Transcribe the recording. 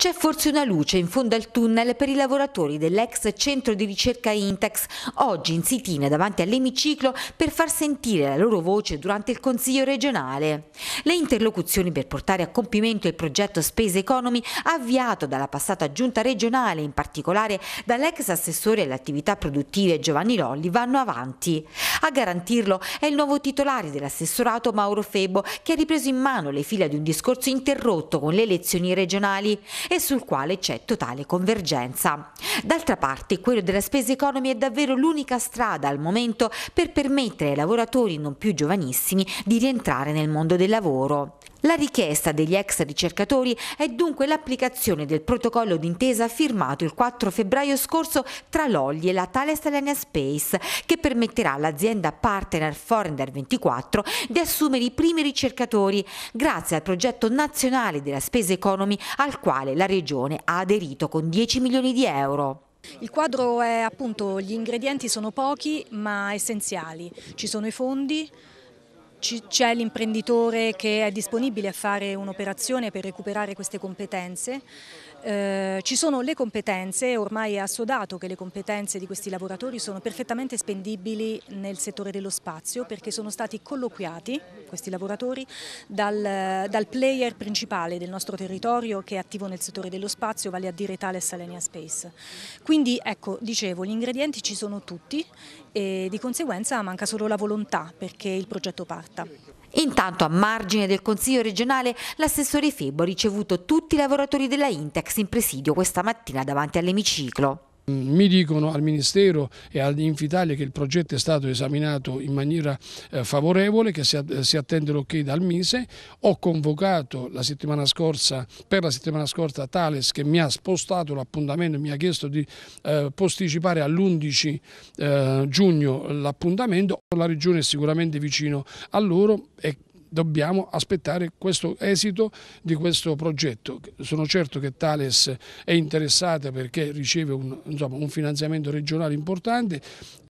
C'è forse una luce in fondo al tunnel per i lavoratori dell'ex centro di ricerca Intex, oggi in sitina davanti all'emiciclo per far sentire la loro voce durante il Consiglio regionale. Le interlocuzioni per portare a compimento il progetto Space Economy avviato dalla passata giunta regionale, in particolare dall'ex assessore alle attività produttive Giovanni Lolli, vanno avanti. A garantirlo è il nuovo titolare dell'assessorato Mauro Febo che ha ripreso in mano le fila di un discorso interrotto con le elezioni regionali e sul quale c'è totale convergenza. D'altra parte quello della spesa economy è davvero l'unica strada al momento per permettere ai lavoratori non più giovanissimi di rientrare nel mondo del lavoro. La richiesta degli ex ricercatori è dunque l'applicazione del protocollo d'intesa firmato il 4 febbraio scorso tra l'Ogli e la Thales Alenia Space che permetterà all'azienda l'azienda partner Forender 24 di assumere i primi ricercatori grazie al progetto nazionale della spesa economy al quale la Regione ha aderito con 10 milioni di euro. Il quadro è appunto gli ingredienti sono pochi ma essenziali, ci sono i fondi, c'è l'imprenditore che è disponibile a fare un'operazione per recuperare queste competenze, eh, ci sono le competenze, ormai è assodato che le competenze di questi lavoratori sono perfettamente spendibili nel settore dello spazio perché sono stati colloquiati, questi lavoratori, dal, dal player principale del nostro territorio che è attivo nel settore dello spazio, vale a dire Thales Alenia Space. Quindi ecco, dicevo, gli ingredienti ci sono tutti e di conseguenza manca solo la volontà perché il progetto parte offerta. Intanto a margine del Consiglio regionale l'assessore Febo ha ricevuto tutti i lavoratori della Intex in presidio questa mattina davanti all'emiciclo. Mm, mi dicono al Ministero e all'Infitalia che il progetto è stato esaminato in maniera eh, favorevole, che si attende l'ok dal Mise. Ho convocato la scorsa, per la settimana scorsa Thales che mi ha spostato l'appuntamento, e mi ha chiesto di eh, posticipare all'11 eh, giugno l'appuntamento. La Regione è sicuramente vicino a loro e dobbiamo aspettare questo esito di questo progetto. Sono certo che Thales è interessata perché riceve un, insomma, un finanziamento regionale importante